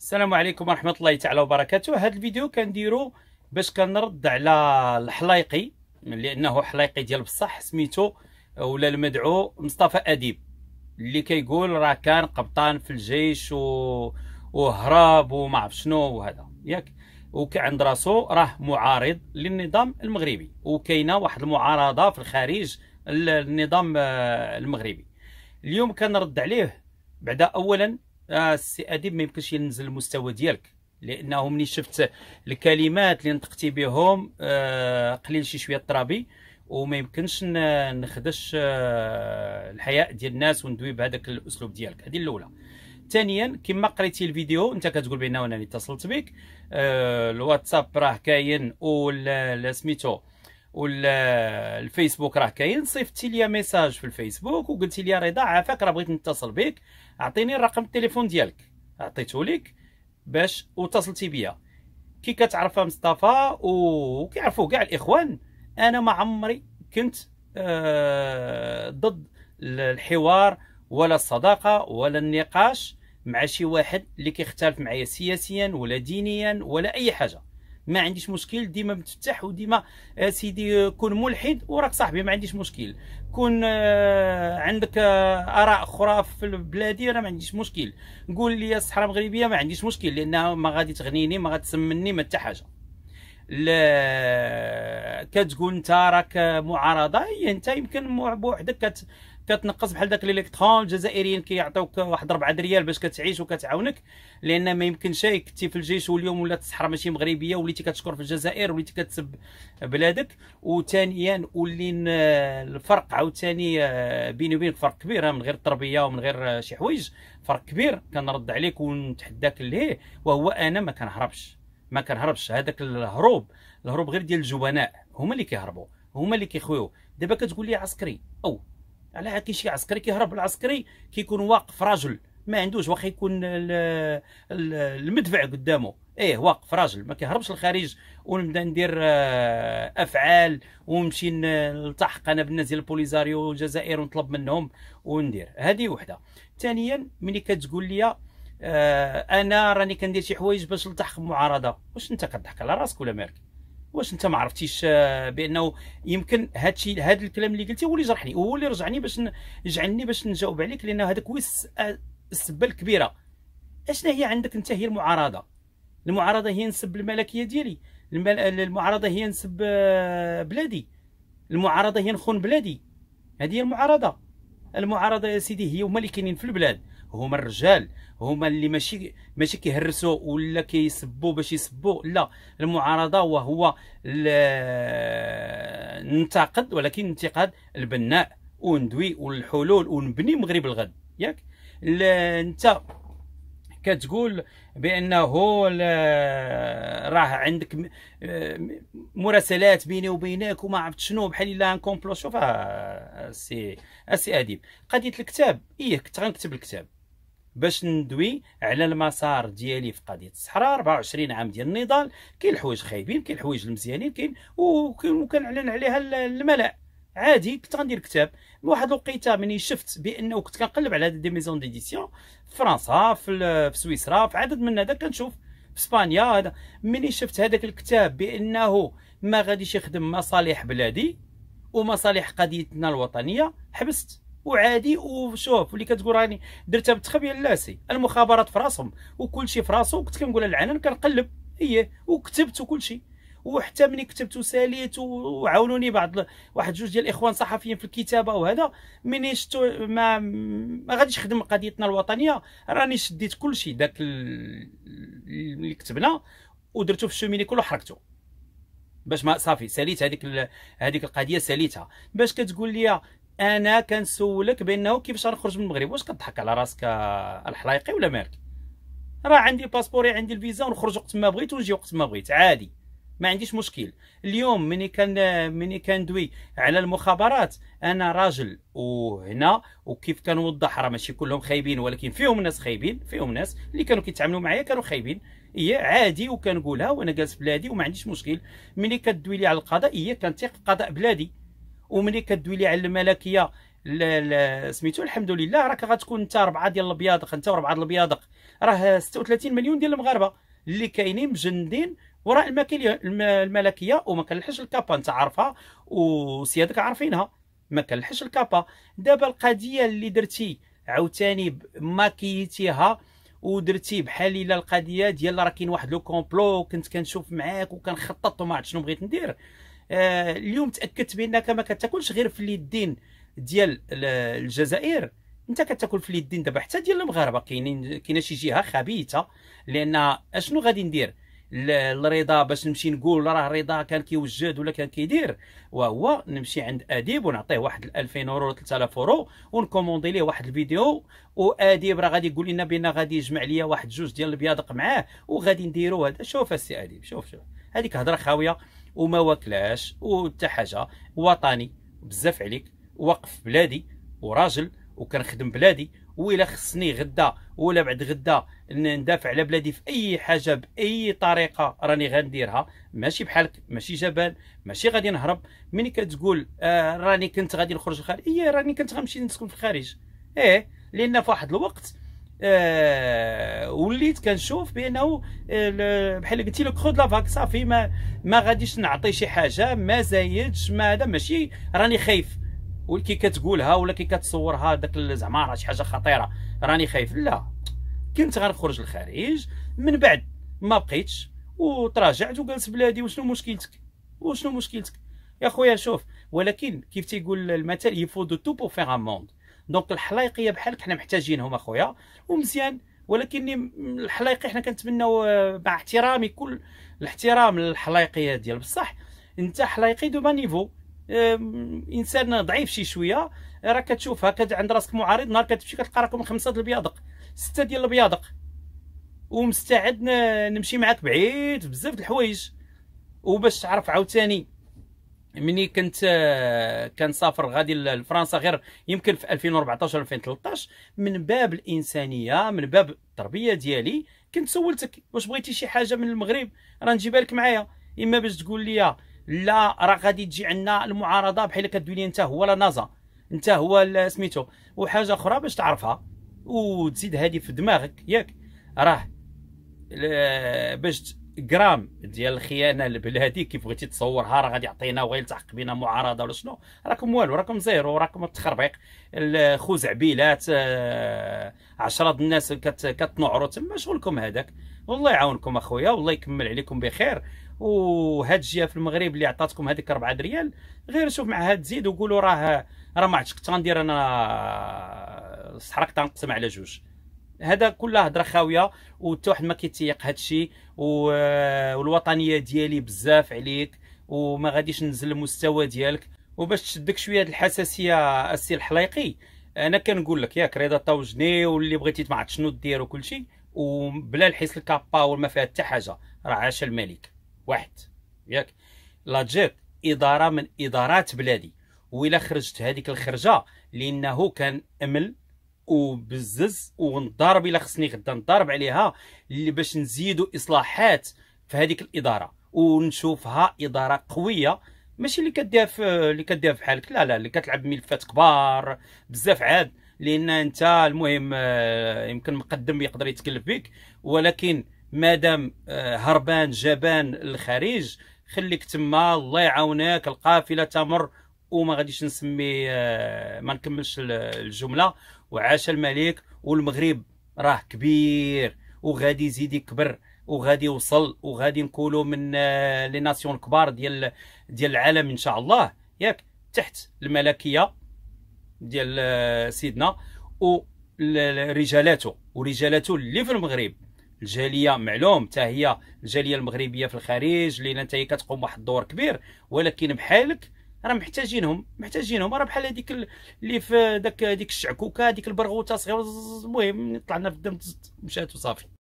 السلام عليكم ورحمه الله تعالى وبركاته هذا الفيديو كنديرو باش كنرد على الحلايقي لانه حلايقي ديال بصح سميتو ولا المدعو مصطفى اديب اللي كيقول راه كان قبطان في الجيش و... وهرب وما عرف شنو وهذا ياك وكعند راسو راه معارض للنظام المغربي وكاينه واحد المعارضه في الخارج للنظام آه، المغربي اليوم كنرد عليه بعد اولا آه السي اديب ما يمكنش ينزل المستوى ديالك لانه ملي شفت الكلمات اللي نطقتي بهم آه قليل شي شويه طرابي وما يمكنش نخدش آه الحياء ديال الناس وندوي بهذاك الاسلوب ديالك هذه الاولى ثانيا كما قريتي الفيديو انت كتقول بان انا اتصلت بك آه الواتساب راه كاين ولا سميتو والفيسبوك الفيسبوك راه كاين صيفطتي لي ميساج في الفيسبوك وقلتي لي رضا عافاك راه بغيت نتصل بك اعطيني الرقم التليفون ديالك عطيته لك باش واتصلتي بيا كي كتعرف مصطفى وكيعرفوا كاع الاخوان انا ما عمري كنت آه ضد الحوار ولا الصداقه ولا النقاش مع شي واحد اللي كيختلف معايا سياسيا ولا دينيا ولا اي حاجه ما عنديش مشكل ديما متفتح وديما آه، سيدي كون ملحد وراك صاحبي ما عنديش مشكل كون آه، عندك آه، اراء اخرى في بلادي انا ما عنديش مشكل قول لي الصحراء المغربيه ما عنديش مشكل لانها ما غادي تغنيني ما غتسمني ما حتى حاجه لا كتقول انت راك معارضه هي انت يمكن بوحدك كت كتنقص بحال داك الالكترون الجزائريين كيعطيوك واحد 4 ريال باش كتعيش وكتعاونك لان ما يمكنش كنتي في الجيش واليوم ولات الصحراء ماشي مغربيه وليتي كتشكر في الجزائر وليتي كتسب بلادك وثانيا ولين آه، الفرق عاوتاني آه، بيني وبينك فرق كبير آه، من غير التربيه ومن غير شي حوايج فرق كبير كنرد عليك ونتحداك ليه وهو انا ما كنهربش ما كنهربش هذاك الهروب الهروب غير ديال الجبناء هما اللي كيهربوا هما اللي كيخويو دابا كتقول لي عسكري او على كاين شي عسكري كيهرب العسكري كيكون واقف راجل ما عندوش واخا يكون المدفع قدامه ايه واقف راجل ما كيهربش للخارج ونبدا ندير آه، افعال ونمشي نلتحق انا بالناس ديال البوليزاريو الجزائر ونطلب منهم وندير هذه وحده ثانيا ملي كتقول لي آه، انا راني كندير شي حوايج باش نلتحق بمعارضه واش انت كضحك على راسك ولا مالك واش انت ما عرفتيش آه، بانه يمكن هادشي هذا الكلام اللي قلتي هو اللي جرحني هو اللي رجعني باش جعلني باش نجاوب عليك لان هذاك هو السبه الكبيره اشنا هي عندك انت هي المعارضه المعارضه هي نسب الملكيه ديالي المعارضه هي نسب آه، بلادي المعارضه هي نخون بلادي هذه هي المعارضه المعارضه يا سيدي هي هما اللي كاينين في البلاد هما الرجال هما اللي ماشي ماشي كيهرسوا ولا كيسبوا باش يسبوا لا المعارضه وهو ننتقد ولكن انتقاد البناء وندوي والحلول ونبني مغرب الغد ياك انت كتقول بانه راه عندك مراسلات بيني وبينك وما عرفت شنو بحال الا ان كومبلو شوف آه، آه، سي آه، سي اديب قضيه الكتاب ايه كنت غنكتب الكتاب باش ندوي على المسار ديالي في قضيه الصحراء 24 عام ديال النضال كاين الحوايج خايبين كاين الحوايج المزيانين كاين وكنعلن عليها الملأ عادي كنت غندير كتاب واحد الوقيته ملي شفت بانه كنت كنقلب على دي ميزون ديديسيون في فرنسا في, في سويسرا في عدد من هذا كنشوف في اسبانيا هذا ملي شفت هذاك الكتاب بانه ما غاديش يخدم مصالح بلادي ومصالح قضيتنا الوطنيه حبست وعادي وشوف اللي كتقول راني درتها بالتخبيه لا سي المخابرات في راسهم وكل شيء في راسو كنت كنقول العنان كنقلب ايه وكتبت وكل شيء وحتى ملي كتبت وساليت وعاونوني بعض واحد جوج ديال الاخوان صحفيين في الكتابه وهذا ملي شتو ما ما غاديش نخدم قضيتنا الوطنيه راني شديت كل شيء داك اللي كتبنا ودرتو في الشوميني كله حركته باش ما صافي ساليت هذيك هذيك القضيه ساليتها باش كتقول لي انا كنسولك بانه كيفاش غنخرج من المغرب واش كضحك على راسك الحلايقي ولا مالك راه عندي باسبوري عندي الفيزا ونخرج وقت ما بغيت ونجي وقت ما بغيت عادي ما عنديش مشكل اليوم مني كان ملي كندوي على المخابرات انا راجل وهنا وكيف كنوضح راه ماشي كلهم خايبين ولكن فيهم ناس خايبين فيهم ناس اللي كانوا كيتعاملوا معايا كانوا خايبين هي عادي وكنقولها وانا جالس بلادي وما عنديش مشكل مني كدوي لي على القضاء هي كنتيق قضاء بلادي وملي كدوي لي على الملكيه سميتو الحمد لله راك غتكون انت ربعه ديال البياضق انت وربعه ديال البياضق راه 36 مليون ديال المغاربه اللي كاينين مجندين وراء الملكيه وما كنلحش الكابا انت عارفها وسيادك عارفينها ما كنلحش الكابا دابا القضيه اللي درتي عاوتاني ماكيتيها ودرتي بحال الا القضيه ديال راه كاين واحد لو كومبلو كنت كنشوف معاك وكنخطط وما عرفت شنو بغيت ندير آه، اليوم تاكدت بانك ما كتاكلش غير في اليدين ديال الجزائر انت كتاكل في اليدين دابا حتى ديال المغاربه كاينين كاينه شي جهه خبيثه لان اشنو غادي ندير الرضا باش نمشي نقول راه الرضا كان كيوجد ولا كان كيدير وهو نمشي عند اديب ونعطيه واحد 2000 اورو ولا 3000 اورو ونكوموندي ليه واحد الفيديو واديب راه غادي يقول لنا بان غادي يجمع ليا واحد جوج ديال البيادق معاه وغادي نديرو هذا شوف السي اديب شوف شوف هذيك هضره خاويه وما واكلاش وحتى حاجه وطني بزاف عليك واقف بلادي وراجل وكنخدم بلادي ولا خصني غدا ولا بعد غدا ندافع على بلادي في اي حاجه باي طريقه راني غنديرها ماشي بحالك ماشي جبان ماشي غادي نهرب ملي كتقول آه راني كنت غادي نخرج الخارج اي راني كنت غنمشي نسكن في الخارج ايه لان في واحد الوقت آه وليت كنشوف بانه آه، بحال قلتي لو كرو لا فاك صافي ما ما غاديش نعطي شي حاجه ما زايدش ما هذا ماشي راني خايف وكي كتقولها ولا كي كتصورها داك زعما راه شي حاجه خطيره راني خايف لا كنت غنخرج للخارج من بعد ما بقيتش وتراجعت وجلس بلادي وشنو مشكلتك وشنو مشكلتك يا خويا شوف ولكن كيف تيقول المثل يفو دو تو بور فيغ موند دونك الحلايقيه بحالك حنا محتاجينهم اخويا ومزيان ولكن الحلايقي حنا كنتمناو آه، مع احترامي كل الاحترام للحلايقيه ديال بصح انت حلايقي دو بانيفو انسان ضعيف شي شويه راه كتشوف هكا عند راسك معارض نهار كتمشي كتلقى راكم خمسه ديال البياضق سته ديال البياضق ومستعد نمشي معاك بعيد بزاف د الحوايج وباش تعرف عاوتاني مني كنت آه، كنسافر غادي لفرنسا غير يمكن في 2014 2013 من باب الانسانيه من باب التربيه ديالي كنت سولتك واش بغيتي شي حاجه من المغرب راه نجيب لك معايا اما باش تقول لي لا راه غادي تجي عندنا المعارضه بحال كدوي لي انت هو لا نازا انت هو سميتو وحاجه اخرى باش تعرفها وتزيد هذه في دماغك ياك راه باش غرام ديال الخيانه البلادي كيف بغيتي تصورها راه غادي يعطينا وغير يلتحق بينا معارضه ولا شنو راكم والو راكم زيرو راكم التخربيق الخزعبيلات آه، عشرة الناس كتنعروا تما شغلكم هذاك والله يعاونكم اخويا والله يكمل عليكم بخير وهاد الجهه في المغرب اللي عطاتكم هذيك 4 ريال غير شوف معها تزيد وقولوا راه راه ما عادش كنت غندير انا الصحراء آه، كنت غنقسم على جوج هذا كله هضره خاويه وحتى واحد ما كيتيق هادشي والوطنيه ديالي بزاف عليك وما غاديش ننزل المستوى ديالك وباش تشدك شويه هاد الحساسيه السي الحلايقي انا كنقول لك ياك رضا طوجني واللي بغيتي ما عرفت شنو دير وكلشي وبلا الحيس الكابا ما فيها حتى حاجه راه عاش الملك واحد ياك لاجيك اداره من ادارات بلادي وإلا خرجت هذيك الخرجه لانه كان امل وبزز ونضرب الى خصني غدا نضرب عليها اللي باش نزيدوا اصلاحات في هذيك الاداره ونشوفها اداره قويه ماشي اللي كديها في اللي كديها في حالك لا لا اللي كتلعب ملفات كبار بزاف عاد لان انت المهم آه، يمكن مقدم يقدر يتكلف بك ولكن مادام آه، هربان جبان للخارج خليك تما الله يعاونك القافله تمر وما غاديش نسمي آه، ما نكملش الجمله وعاش الملك والمغرب راه كبير وغادي يزيد يكبر وغادي يوصل وغادي نكونوا من آه، لي ناسيون الكبار ديال ديال العالم ان شاء الله ياك تحت الملكيه ديال آه، سيدنا ورجالاته ورجالاته اللي في المغرب الجاليه معلوم حتى هي الجاليه المغربيه في الخارج اللي انت هي كتقوم واحد الدور كبير ولكن بحالك راه محتاجينهم محتاجينهم راه بحال هذيك اللي في داك هذيك الشعكوكه هذيك البرغوته صغيره المهم طلعنا في الدم مشات وصافي